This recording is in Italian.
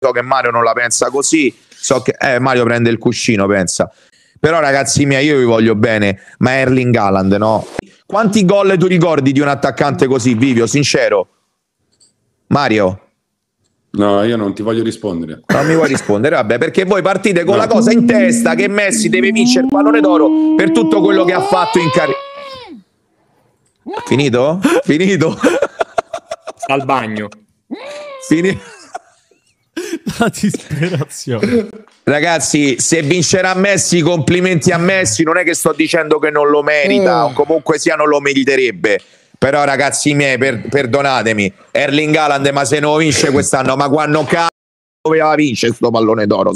so che Mario non la pensa così, so che eh, Mario prende il cuscino, pensa. Però ragazzi miei, io vi voglio bene, ma Erling Haaland, no? Quanti gol tu ricordi di un attaccante così, Vivio, sincero? Mario? No, io non ti voglio rispondere. Non mi vuoi rispondere, vabbè, perché voi partite con no. la cosa in testa che Messi deve vincere il pallone d'oro per tutto quello che ha fatto in carriera. Finito? Finito? Al bagno. Finito la disperazione. Ragazzi, se vincerà Messi, complimenti a Messi. Non è che sto dicendo che non lo merita, eh. o comunque sia, non lo meriterebbe. Però, ragazzi miei, per, perdonatemi, Erling Haaland, ma se non vince quest'anno, ma quando cazzo doveva vincere questo pallone d'oro?